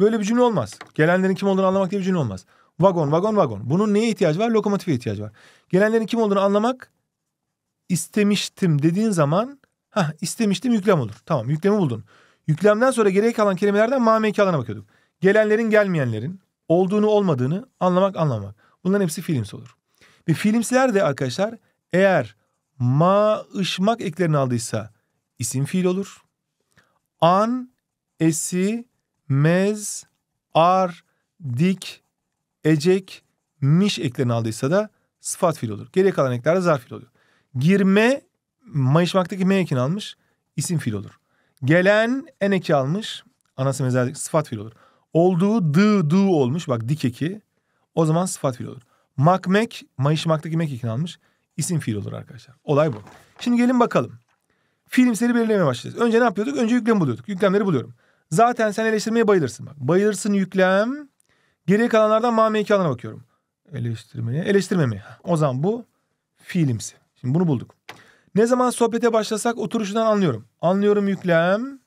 Böyle bir cümle olmaz. Gelenlerin kim olduğunu anlamak diye bir cümle olmaz. Vagon, vagon, vagon. Bunun neye ihtiyacı var? Lokomotife ihtiyacı var. Gelenlerin kim olduğunu anlamak istemiştim dediğin zaman ha istemiştim yüklem olur. Tamam yüklemi buldun. Yüklemden sonra geriye kalan kelimelerden mameki alana bakıyorduk. Gelenlerin gelmeyenlerin olduğunu olmadığını anlamak anlamak. Bunların hepsi films olur. Ve filmsler de arkadaşlar eğer maaşmak eklerini aldıysa isim fiil olur an esi mez ar dik ecek miş eklerini aldıysa da sıfat fiil olur. Geriye kalan ekler de zarf fiil oluyor. Girme mayışmaktaki m ekini almış isim fiil olur. Gelen en eki almış anası mezar sıfat fiil olur. Olduğu dı dı olmuş bak dik eki o zaman sıfat fiil olur. Makmek mayışmaktaki mek ekini almış isim fiil olur arkadaşlar. Olay bu. Şimdi gelin bakalım filmseri belirlemeye başladık. Önce ne yapıyorduk? Önce yüklem buluyorduk. Yüklemleri buluyorum. Zaten sen eleştirmeye bayılırsın bak. Bayılırsın yüklem. Geriye kalanlardan mame iki alana bakıyorum. Eleştirmeye. Eleştirmemeye. O zaman bu fiilimsi. Şimdi bunu bulduk. Ne zaman sohbete başlasak oturuşundan anlıyorum. Anlıyorum yüklem.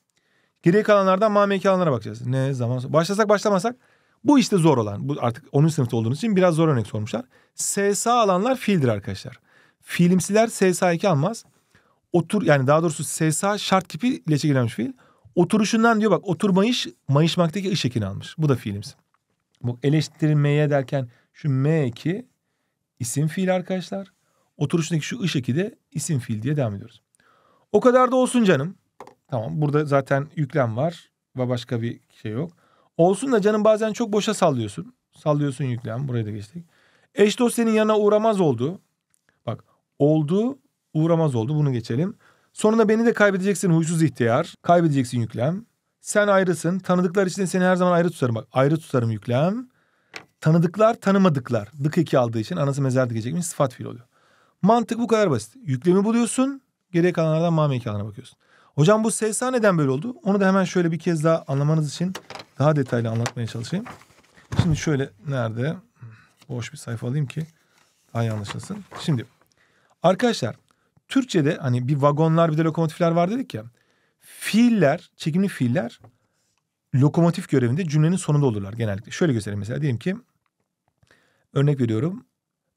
Geriye kalanlardan mame iki alanlara bakacağız. Ne zaman başlasak başlamasak bu işte zor olan. Bu artık 10. sınıfta olduğunuz için biraz zor örnek sormuşlar. SSA alanlar fiildir arkadaşlar. Fiilimsiler SSA2 almaz otur yani daha doğrusu SSA şart tipi leçe girilmiş fiil. Oturuşundan diyor bak oturmayış mayışmaktaki ış ekini almış. Bu da fiilimiz. Bu eleştirmeye derken şu M2 isim fiil arkadaşlar. Oturuşundaki şu ış eki de isim fiil diye devam ediyoruz. O kadar da olsun canım. Tamam burada zaten yüklem var ve başka bir şey yok. Olsun da canım bazen çok boşa sallıyorsun. Sallıyorsun yüklem buraya da geçtik. Eş dosyanın yanına uğramaz oldu. Bak oldu uğramaz oldu. Bunu geçelim. Sonunda beni de kaybedeceksin huysuz ihtiyar. Kaybedeceksin yüklem. Sen ayrısın. Tanıdıklar için seni her zaman ayrı tutarım. Bak ayrı tutarım yüklem. Tanıdıklar tanımadıklar. Dık iki aldığı için anası mezar dikecekmiş sıfat fiil oluyor. Mantık bu kadar basit. Yüklemi buluyorsun. Geriye kalanlardan mame kalanına bakıyorsun. Hocam bu sevsa neden böyle oldu? Onu da hemen şöyle bir kez daha anlamanız için daha detaylı anlatmaya çalışayım. Şimdi şöyle nerede? Boş bir sayfa alayım ki daha iyi anlaşılsın. Şimdi arkadaşlar Türkçe'de hani bir vagonlar bir de lokomotifler var dedik ya. Fiiller, çekimli fiiller lokomotif görevinde cümlenin sonunda olurlar genellikle. Şöyle göstereyim mesela diyelim ki örnek veriyorum.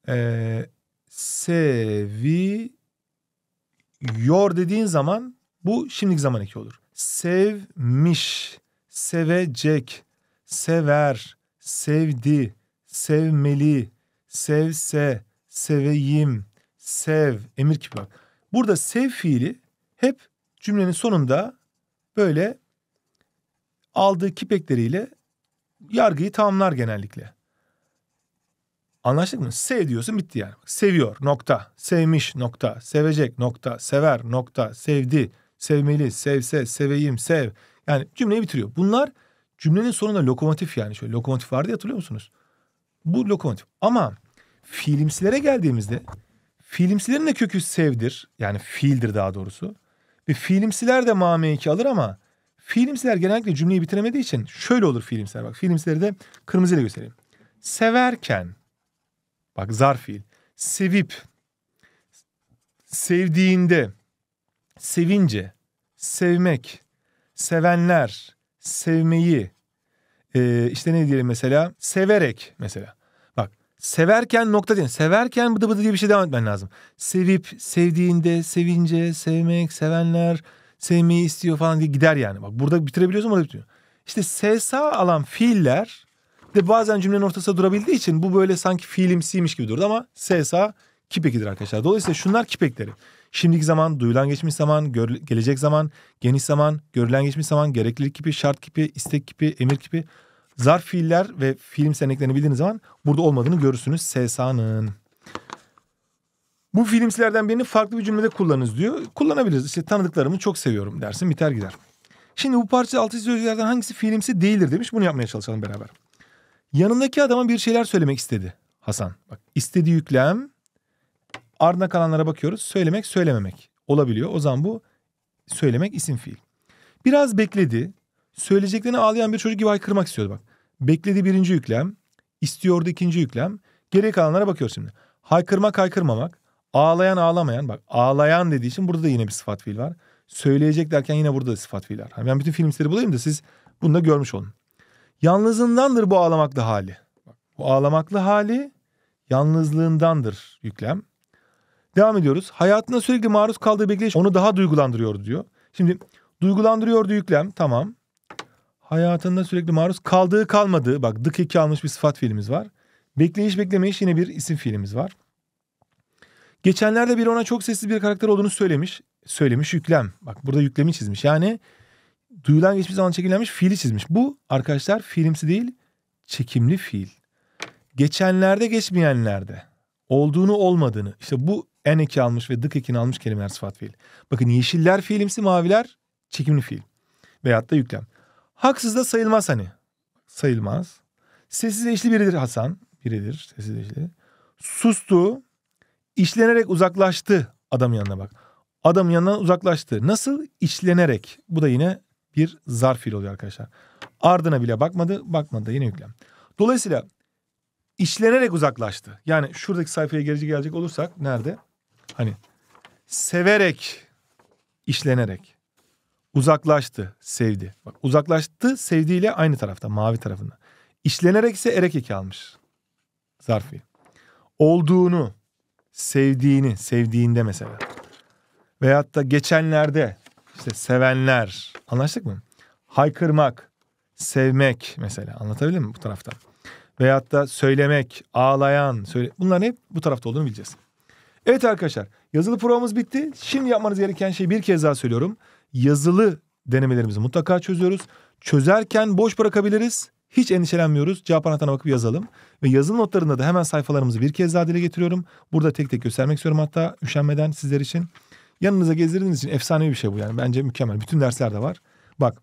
Ee, seviyor dediğin zaman bu şimdiki zaman eki olur. Sevmiş, sevecek, sever, sevdi, sevmeli, sevse, seveyim, sev, emir ki bak. Burada sev fiili hep cümlenin sonunda böyle aldığı kipekleriyle yargıyı tamamlar genellikle. Anlaştık mı? Sev diyorsun bitti yani. Seviyor nokta. Sevmiş nokta. Sevecek nokta. Sever nokta. Sevdi. Sevmeli. Sevse. Seveyim. Sev. Yani cümleyi bitiriyor. Bunlar cümlenin sonunda lokomotif yani. Şöyle lokomotif vardı hatırlıyor musunuz? Bu lokomotif. Ama fiilimsilere geldiğimizde Filmsilerin de kökü sevdir. Yani fiildir daha doğrusu. Ve filmsiler de mame iki alır ama filmsiler genellikle cümleyi bitiremediği için şöyle olur filmsiler. Bak filmsileri de kırmızıyla göstereyim. Severken bak zar fiil. Sevip sevdiğinde sevince sevmek sevenler sevmeyi e, işte ne diyelim mesela severek mesela severken nokta değil. Severken bıdı bıdı diye bir şey devam etmen lazım. Sevip, sevdiğinde, sevince, sevmek, sevenler, sevmeyi istiyor falan diye gider yani. Bak burada bitirebiliyorsun orada bitiriyor. İşte SSA alan fiiller de bazen cümlenin ortasında durabildiği için bu böyle sanki fiilimsiymiş gibi durdu ama SSA kipekidir arkadaşlar. Dolayısıyla şunlar kipekleri. Şimdiki zaman, duyulan geçmiş zaman, gör, gelecek zaman, geniş zaman, görülen geçmiş zaman, gereklilik kipi, şart kipi, istek kipi, emir kipi. Zarf fiiller ve film seneklerini bildiğiniz zaman burada olmadığını görürsünüz SSA'nın. Bu filmsilerden birini farklı bir cümlede kullanınız diyor. Kullanabiliriz. İşte tanıdıklarımı çok seviyorum dersin biter gider. Şimdi bu parça altı sözlerden hangisi fiilimsi değildir demiş. Bunu yapmaya çalışalım beraber. Yanındaki adama bir şeyler söylemek istedi Hasan. Bak istediği yüklem ardına kalanlara bakıyoruz. Söylemek söylememek olabiliyor. O zaman bu söylemek isim fiil. Biraz bekledi. Söyleyeceklerini ağlayan bir çocuk gibi haykırmak istiyordu bak. Bekledi birinci yüklem, istiyordu ikinci yüklem. Geri kalanlara bakıyoruz şimdi. Haykırmak haykırmamak, ağlayan ağlamayan. Bak ağlayan dediği için burada da yine bir sıfat fiil var. Söyleyecek derken yine burada da sıfat fiil var. ben bütün filmleri bulayım da siz bunu da görmüş olun. Yalnızındandır bu ağlamaklı hali. Bu ağlamaklı hali yalnızlığındandır yüklem. Devam ediyoruz. Hayatına sürekli maruz kaldığı bekleyiş onu daha duygulandırıyordu diyor. Şimdi duygulandırıyordu yüklem tamam hayatında sürekli maruz kaldığı kalmadığı bak dık iki almış bir sıfat fiilimiz var. Bekleyiş beklemeyiş yine bir isim fiilimiz var. Geçenlerde biri ona çok sessiz bir karakter olduğunu söylemiş. Söylemiş yüklem. Bak burada yüklemi çizmiş. Yani duyulan geçmiş zaman çekimlenmiş fiili çizmiş. Bu arkadaşlar fiilimsi değil çekimli fiil. Geçenlerde geçmeyenlerde olduğunu olmadığını işte bu en eki almış ve dık ekini almış kelimeler sıfat fiil. Bakın yeşiller fiilimsi maviler çekimli fiil veyahut da yüklem. Haksız da sayılmaz hani. Sayılmaz. Sessiz eşli biridir Hasan. Biridir sessiz eşli. Sustu. İşlenerek uzaklaştı adam yanına bak. Adam yanına uzaklaştı. Nasıl? İşlenerek. Bu da yine bir zarf fiil oluyor arkadaşlar. Ardına bile bakmadı. Bakmadı da yine yüklem. Dolayısıyla işlenerek uzaklaştı. Yani şuradaki sayfaya geri gelecek olursak nerede? Hani severek işlenerek. Uzaklaştı, sevdi. Bak uzaklaştı, sevdiğiyle aynı tarafta, mavi tarafında. İşlenerek ise erek eki almış. Zarfi. Olduğunu, sevdiğini, sevdiğinde mesela. Veyahut da geçenlerde, işte sevenler. Anlaştık mı? Haykırmak, sevmek mesela. Anlatabildim mi bu tarafta? Veyahut da söylemek, ağlayan, söyle... bunların hep bu tarafta olduğunu bileceğiz. Evet arkadaşlar yazılı provamız bitti. Şimdi yapmanız gereken şey bir kez daha söylüyorum yazılı denemelerimizi mutlaka çözüyoruz. Çözerken boş bırakabiliriz. Hiç endişelenmiyoruz. Cevap anahtarına bakıp yazalım. Ve yazılı notlarında da hemen sayfalarımızı bir kez daha dile getiriyorum. Burada tek tek göstermek istiyorum hatta üşenmeden sizler için. Yanınıza gezdirdiğiniz için efsane bir şey bu yani. Bence mükemmel. Bütün derslerde var. Bak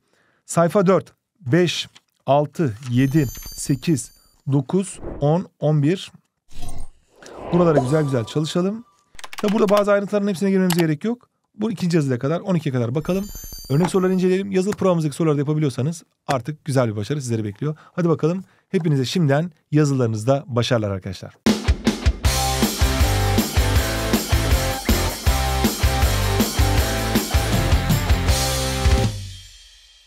sayfa 4, 5, 6, 7, 8, 9, 10, 11. Buralara güzel güzel çalışalım. Tabi burada bazı ayrıntıların hepsine girmemize gerek yok. Bu ikinci yazıda kadar 12'ye kadar bakalım. Örnek sorular inceleyelim. Yazılı programımızdaki soruları da yapabiliyorsanız artık güzel bir başarı sizleri bekliyor. Hadi bakalım hepinize şimdiden yazılarınızda başarılar arkadaşlar.